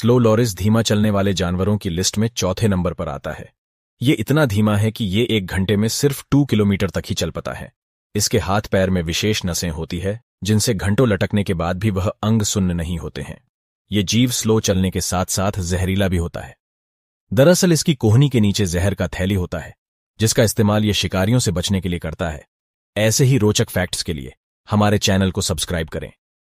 slow loris धीमा चलने वाले जानवरों की लिस्ट में चौथे नंबर पर आता है ये इतना धीमा है कि ये एक घंटे में सिर्फ टू किलोमीटर तक ही चल पता है इसके हाथ पैर में विशेष नसें होती है जिनसे घंटों लटकने के बाद भी वह अंग सुन्न नहीं होते हैं ये जीव स्लो चलने के साथ साथ जहरीला भी होता है दरअसल इसकी कोहनी के नीचे जहर का थैली होता है जिसका इस्तेमाल ये शिकारियों से बचने के लिए करता है ऐसे ही रोचक फैक्ट्स के लिए हमारे चैनल को सब्सक्राइब करें